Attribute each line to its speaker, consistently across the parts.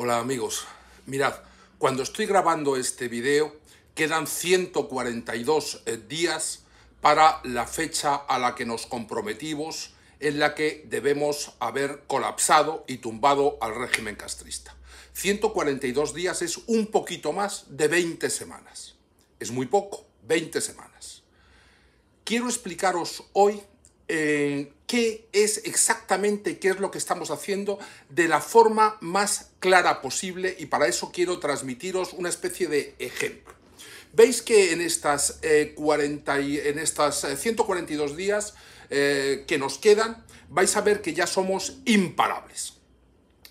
Speaker 1: Hola amigos, mirad, cuando estoy grabando este video quedan 142 eh, días para la fecha a la que nos comprometimos en la que debemos haber colapsado y tumbado al régimen castrista. 142 días es un poquito más de 20 semanas. Es muy poco, 20 semanas. Quiero explicaros hoy en eh, qué es exactamente qué es lo que estamos haciendo de la forma más clara posible y para eso quiero transmitiros una especie de ejemplo. Veis que en, estas, eh, y, en estas 142 eh, días eh, que nos quedan, vais a ver que ya somos imparables.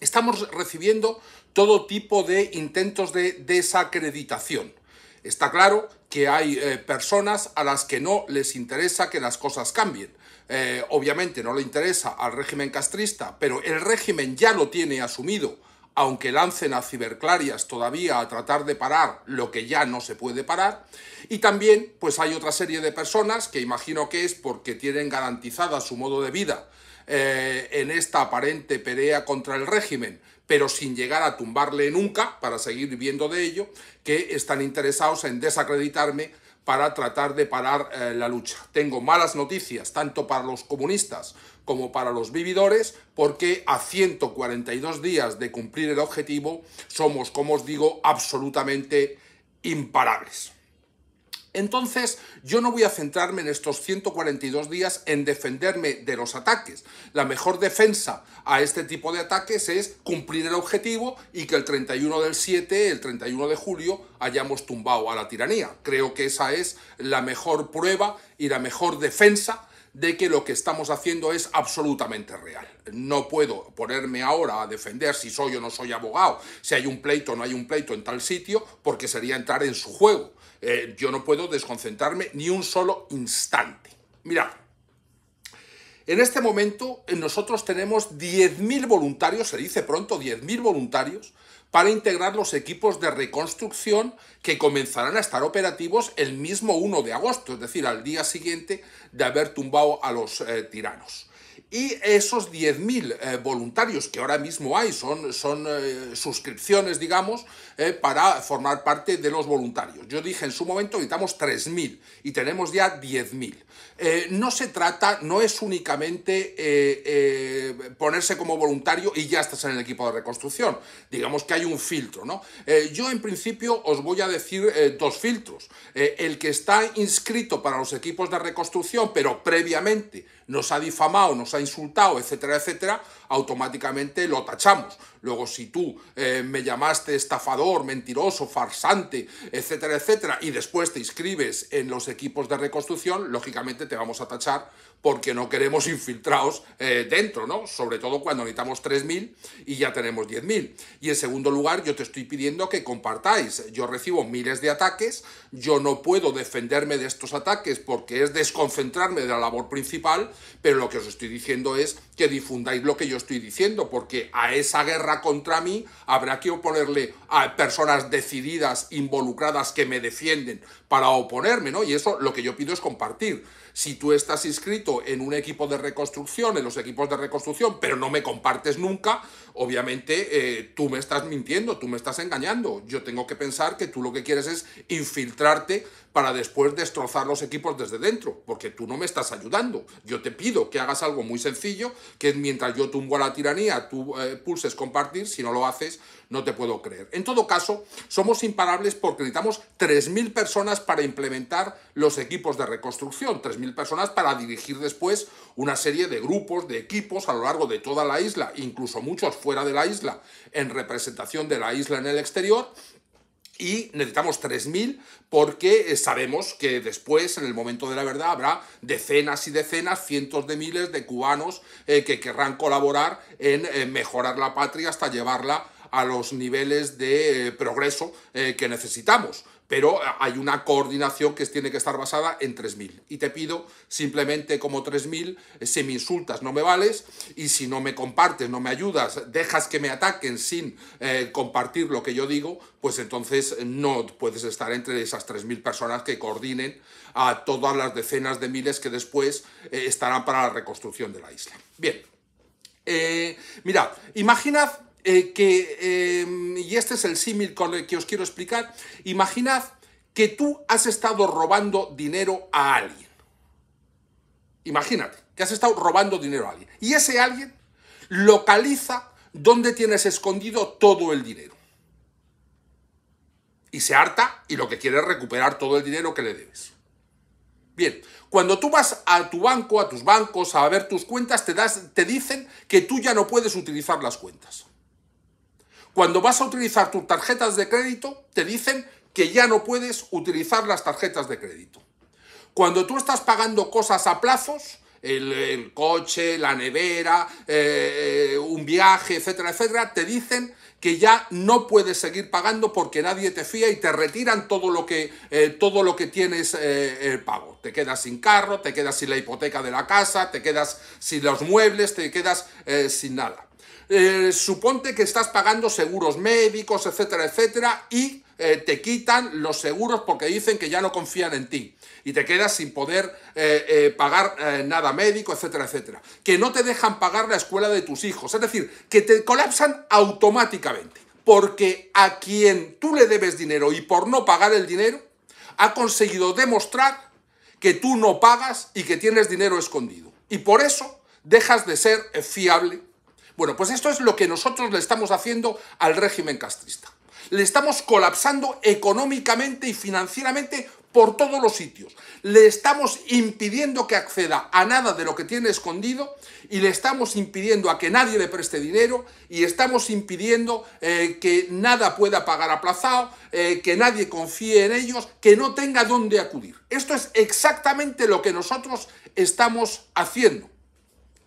Speaker 1: Estamos recibiendo todo tipo de intentos de desacreditación. Está claro que hay personas a las que no les interesa que las cosas cambien. Eh, obviamente no le interesa al régimen castrista, pero el régimen ya lo tiene asumido, aunque lancen a ciberclarias todavía a tratar de parar lo que ya no se puede parar. Y también pues hay otra serie de personas que imagino que es porque tienen garantizada su modo de vida eh, en esta aparente pelea contra el régimen, pero sin llegar a tumbarle nunca, para seguir viviendo de ello, que están interesados en desacreditarme para tratar de parar eh, la lucha. Tengo malas noticias tanto para los comunistas como para los vividores, porque a 142 días de cumplir el objetivo somos, como os digo, absolutamente imparables. Entonces, yo no voy a centrarme en estos 142 días en defenderme de los ataques. La mejor defensa a este tipo de ataques es cumplir el objetivo y que el 31 del 7, el 31 de julio, hayamos tumbado a la tiranía. Creo que esa es la mejor prueba y la mejor defensa de que lo que estamos haciendo es absolutamente real. No puedo ponerme ahora a defender si soy o no soy abogado, si hay un pleito o no hay un pleito en tal sitio, porque sería entrar en su juego. Eh, yo no puedo desconcentrarme ni un solo instante. Mirad, en este momento eh, nosotros tenemos 10.000 voluntarios, se dice pronto 10.000 voluntarios, para integrar los equipos de reconstrucción que comenzarán a estar operativos el mismo 1 de agosto, es decir, al día siguiente de haber tumbado a los eh, tiranos. Y esos 10.000 eh, voluntarios que ahora mismo hay, son, son eh, suscripciones, digamos, eh, para formar parte de los voluntarios. Yo dije en su momento necesitamos 3.000 y tenemos ya 10.000. no se trata, no es únicamente ponerse como voluntario y ya estás en el equipo de reconstrucción. Digamos que hay un filtro, ¿no? yo en principio os voy a decir dos filtros. el que está inscrito para los equipos de reconstrucción, pero previamente nos ha difamado, nos ha insultado, etcétera, etcétera, automáticamente lo tachamos. Luego, si tú eh, me llamaste estafador, mentiroso, farsante, etcétera, etcétera, y después te inscribes en los equipos de reconstrucción, lógicamente te vamos a tachar porque no queremos infiltrados eh, dentro, ¿no? Sobre todo cuando necesitamos 3.000 y ya tenemos 10.000. Y en segundo lugar, yo te estoy pidiendo que compartáis. Yo recibo miles de ataques, yo no puedo defenderme de estos ataques porque es desconcentrarme de la labor principal, pero lo que os estoy diciendo es que difundáis lo que yo estoy diciendo, porque a esa guerra contra mí, habrá que oponerle a personas decididas, involucradas, que me defienden para oponerme, ¿no? Y eso lo que yo pido es compartir. Si tú estás inscrito en un equipo de reconstrucción, en los equipos de reconstrucción, pero no me compartes nunca, obviamente eh, tú me estás mintiendo, tú me estás engañando. Yo tengo que pensar que tú lo que quieres es infiltrarte para después destrozar los equipos desde dentro, porque tú no me estás ayudando. Yo te pido que hagas algo muy sencillo, que mientras yo tumbo a la tiranía, tú eh, pulses compartir, si no lo haces, no te puedo creer. En todo caso, somos imparables porque necesitamos 3.000 personas para implementar los equipos de reconstrucción, personas para dirigir después una serie de grupos, de equipos a lo largo de toda la isla, incluso muchos fuera de la isla, en representación de la isla en el exterior. Y necesitamos 3.000 porque eh, sabemos que después, en el momento de la verdad, habrá decenas y decenas, cientos de miles de cubanos eh, que querrán colaborar en eh, mejorar la patria hasta llevarla a los niveles de progreso que necesitamos pero eh, hay una coordinación que tiene que estar basada en 3.000. Y te pido simplemente como 3.000, eh, si me insultas no me vales, y si no me compartes, no me ayudas, dejas que me ataquen sin eh, compartir lo que yo digo, pues entonces no puedes estar entre esas 3.000 personas que coordinen a todas las decenas de miles que después estarán para la reconstrucción de la isla. Bien, mirad, imaginad eh, que, em, y este es el símil con el que os quiero explicar, imaginad que tú has estado robando dinero a alguien. Imagínate que has estado robando dinero a alguien. Y ese alguien localiza dónde tienes escondido todo el dinero. Y se harta y lo que quiere es recuperar todo el dinero que le debes. Bien, cuando tú vas a tu banco, a tus bancos, a ver tus cuentas, te, das, te dicen que tú ya no puedes utilizar las cuentas. Cuando vas a utilizar tus tarjetas de crédito, te dicen que ya no puedes utilizar las tarjetas de crédito. Cuando tú estás pagando cosas a plazos, el, coche, la nevera, eh, eh, un viaje, etcétera, etcétera, te dicen que ya no puedes seguir pagando porque nadie te fía y te retiran todo lo que, eh, todo lo que tienes el pago. Te quedas sin carro, te quedas sin la hipoteca de la casa, te quedas sin los muebles, te quedas sin nada eh, suponte que estás pagando seguros médicos, etcétera, etcétera, y eh, te quitan los seguros porque dicen que ya no confían en ti y te quedas sin poder eh, eh, pagar nada médico, etcétera, etcétera. Que no te dejan pagar la escuela de tus hijos, es decir, que te colapsan automáticamente porque a quien tú le debes dinero y por no pagar el dinero, ha conseguido demostrar que tú no pagas y que tienes dinero escondido. Y por eso dejas de ser fiable bueno, pues esto es lo que nosotros le estamos haciendo al régimen castrista. Le estamos colapsando económicamente y financieramente por todos los sitios. Le estamos impidiendo que acceda a nada de lo que tiene escondido y le estamos impidiendo a que nadie le preste dinero y estamos impidiendo eh, que nada pueda pagar aplazado, eh, que nadie confíe en ellos, que no tenga dónde acudir. Esto es exactamente lo que nosotros estamos haciendo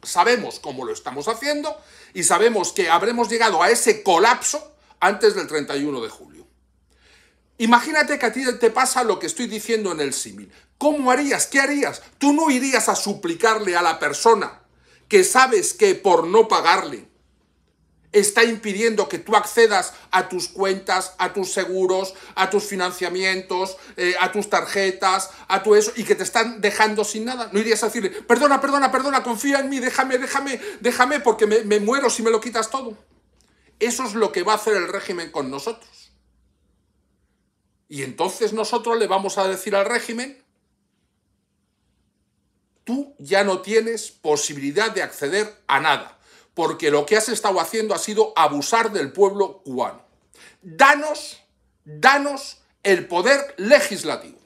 Speaker 1: sabemos cómo lo estamos haciendo y sabemos que habremos llegado a ese colapso antes del 31 de julio. Imagínate que a ti te pasa lo que estoy diciendo en el símil. ¿Cómo harías? ¿Qué harías? Tú no irías a suplicarle a la persona que sabes que por no pagarle está impidiendo que tú accedas a tus cuentas, a tus seguros, a tus financiamientos, eh, a tus tarjetas, a tu eso, y que te están dejando sin nada. No irías a decirle, perdona, perdona, perdona, confía en mí, déjame, déjame, déjame, porque me muero si me lo quitas todo. Eso es lo que va a hacer el régimen con nosotros. Y entonces nosotros le vamos a decir al régimen, tú ya no tienes posibilidad de acceder a nada porque lo que has estado haciendo ha sido abusar del pueblo cubano. Danos, danos el poder legislativo.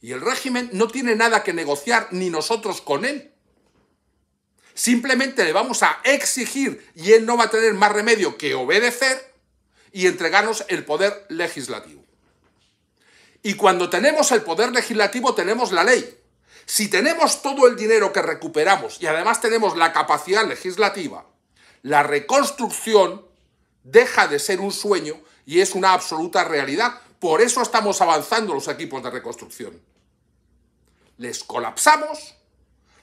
Speaker 1: Y el régimen no tiene nada que negociar ni nosotros con él. Simplemente le vamos a exigir y él no va a tener más remedio que obedecer y entregarnos el poder legislativo. Y cuando tenemos el poder legislativo tenemos la ley. Si tenemos todo el dinero que recuperamos y además tenemos la capacidad legislativa, la reconstrucción deja de ser un sueño y es una absoluta realidad. Por eso estamos avanzando los equipos de reconstrucción. Les colapsamos,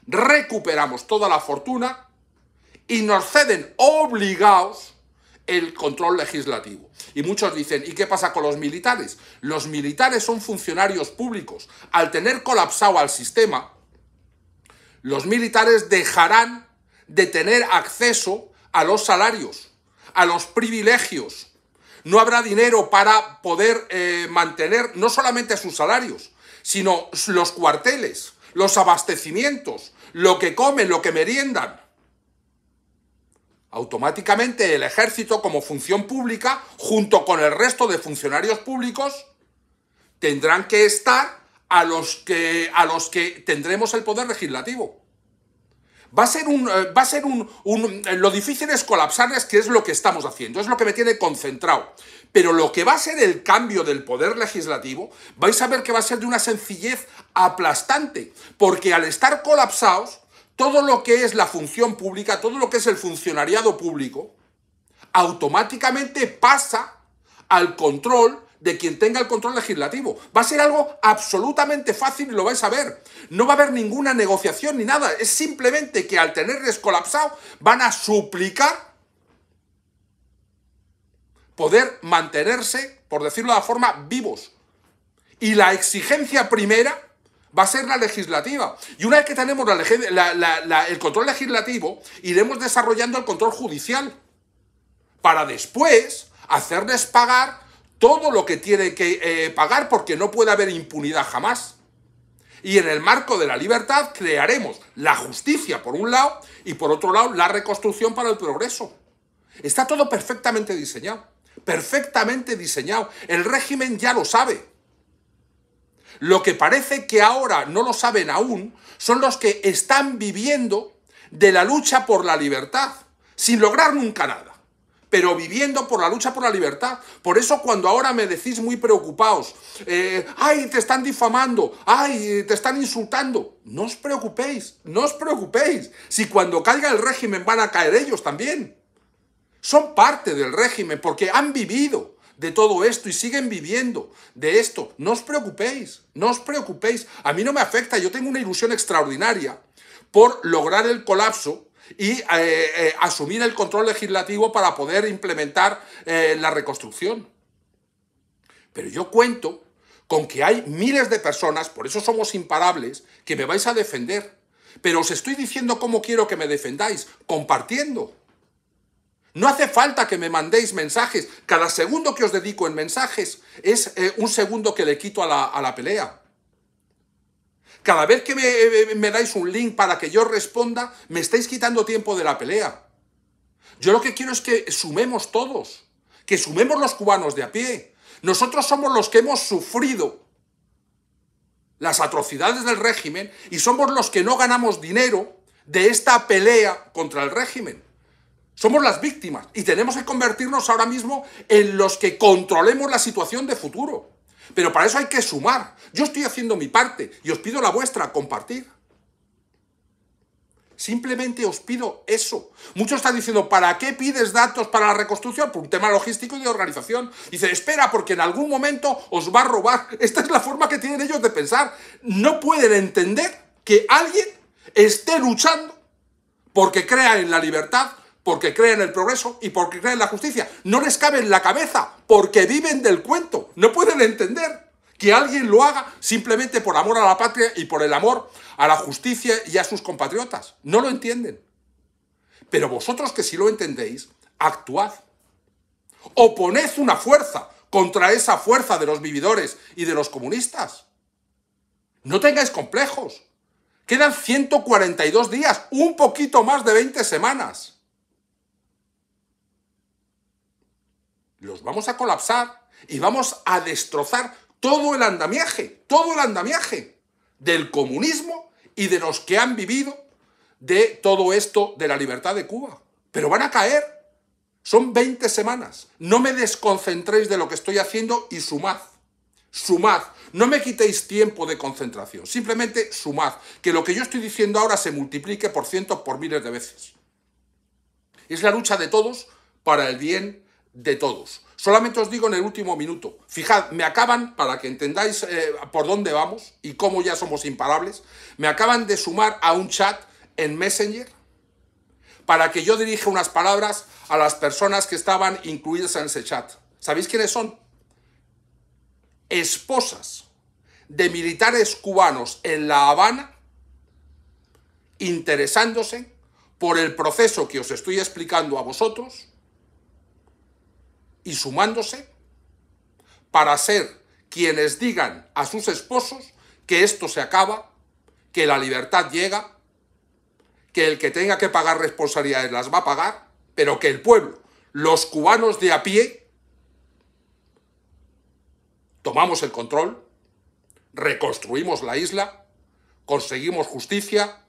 Speaker 1: recuperamos toda la fortuna y nos ceden obligados el control legislativo. Y muchos dicen, ¿y qué pasa con los militares? Los militares son funcionarios públicos. Al tener colapsado al sistema, los militares dejarán de tener acceso a los salarios, a los privilegios. No habrá dinero para poder eh, mantener no solamente sus salarios, sino los cuarteles, los abastecimientos, lo que comen, lo que meriendan. Automáticamente el ejército como función pública, junto con el resto de funcionarios públicos, tendrán que estar a los que, a los que tendremos el poder legislativo. Va a ser un. Eh, va a ser un, eh, lo difícil es colapsarles, que es lo que estamos haciendo, es lo que me tiene concentrado. Pero lo que va a ser el cambio del poder legislativo, vais a ver que va a ser de una sencillez aplastante, porque al estar colapsados, todo lo que es la función pública, todo lo que es el funcionariado público, automáticamente pasa al control de quien tenga el control legislativo. Va a ser algo absolutamente fácil y lo vais a ver. No va a haber ninguna negociación ni nada. Es simplemente que al tenerles colapsado van a suplicar poder mantenerse, por decirlo de la forma, vivos. Y la exigencia primera va a ser la legislativa. Y una vez que tenemos el control legislativo, iremos desarrollando el control judicial para después hacerles pagar todo lo que tienen que eh, pagar porque no puede haber impunidad jamás. Y en el marco de la libertad crearemos la justicia por un lado y por otro lado la reconstrucción para el progreso. Está todo perfectamente diseñado, perfectamente diseñado. El régimen ya lo sabe. Lo que parece que ahora no lo saben aún son los que están viviendo de la lucha por la libertad, sin lograr nunca nada, pero viviendo por la lucha por la libertad. Por eso cuando ahora me decís muy preocupados, eh, ay, te están difamando, ay, te están insultando, no os preocupéis, no os preocupéis, si cuando caiga el régimen van a caer ellos también. Son parte del régimen porque han vivido de todo esto y siguen viviendo de esto. No os preocupéis, no os preocupéis. A mí no me afecta, yo tengo una ilusión extraordinaria por lograr el colapso y eh, eh, asumir el control legislativo para poder implementar eh, la reconstrucción. Pero yo cuento con que hay miles de personas, por eso somos imparables, que me vais a defender. Pero os estoy diciendo cómo quiero que me defendáis, compartiendo no hace falta que me mandéis mensajes. Cada segundo que os dedico en mensajes es eh, un segundo que le quito a la, pelea. Cada vez que me, eh, me, dais un link para que yo responda, me estáis quitando tiempo de la pelea. Yo lo que quiero es que sumemos todos, que sumemos los cubanos de a pie. Nosotros somos los que hemos sufrido las atrocidades del régimen y somos los que no ganamos dinero de esta pelea contra el régimen. Somos las víctimas y tenemos que convertirnos ahora mismo en los que controlemos la situación de futuro. Pero para eso hay que sumar. Yo estoy haciendo mi parte y os pido la vuestra, compartir. Simplemente os pido eso. Muchos están diciendo, ¿para qué pides datos para la reconstrucción? Por un tema logístico y de organización. dicen, espera, porque en algún momento os va a robar. Esta es la forma que tienen ellos de pensar. No pueden entender que alguien esté luchando porque crea en la libertad porque creen en el progreso y porque creen en la justicia. No les cabe en la cabeza porque viven del cuento. No pueden entender que alguien lo haga simplemente por amor a la patria y por el amor a la justicia y a sus compatriotas. No lo entienden. Pero vosotros que si lo entendéis, actuad. Oponed una fuerza contra esa fuerza de los vividores y de los comunistas. No tengáis complejos. Quedan 142 días, un poquito más de 20 semanas. los vamos a colapsar y vamos a destrozar todo el andamiaje, todo el andamiaje del comunismo y de los que han vivido de todo esto de la libertad de Cuba. Pero van a caer. Son 20 semanas. No me desconcentréis de lo que estoy haciendo y sumad. Sumad. No me quitéis tiempo de concentración. Simplemente sumad. Que lo que yo estoy diciendo ahora se multiplique por cientos, por miles de veces. Es la lucha de todos para el bien de todos. Solamente os digo en el último minuto. Fijad, me acaban, para que entendáis eh, por dónde vamos y cómo ya somos imparables, me acaban de sumar a un chat en Messenger para que yo dirija unas palabras a las personas que estaban incluidas en ese chat. ¿Sabéis quiénes son? Esposas de militares cubanos en La Habana interesándose por el proceso que os estoy explicando a vosotros y sumándose para ser quienes digan a sus esposos que esto se acaba, que la libertad llega, que el que tenga que pagar responsabilidades las va a pagar, pero que el pueblo, los cubanos de a pie, tomamos el control, reconstruimos la isla, conseguimos justicia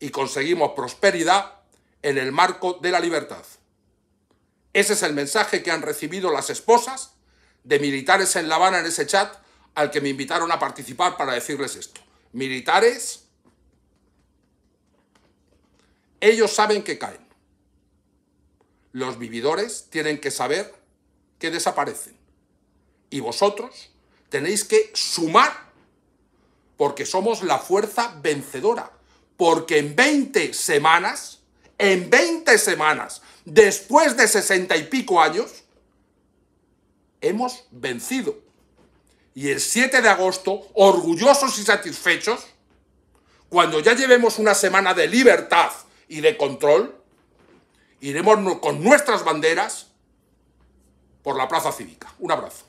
Speaker 1: y conseguimos prosperidad en el marco de la libertad. Ese es el mensaje que han recibido las esposas de militares en La Habana en ese chat al que me invitaron a participar para decirles esto. Militares, ellos saben que caen. Los vividores tienen que saber que desaparecen. Y vosotros tenéis que sumar porque somos la fuerza vencedora. Porque en 20 semanas, en 20 semanas, después de sesenta y pico años, hemos vencido. Y el 7 de agosto, orgullosos y satisfechos, cuando ya llevemos una semana de libertad y de control, iremos con nuestras banderas por la plaza cívica. Un abrazo.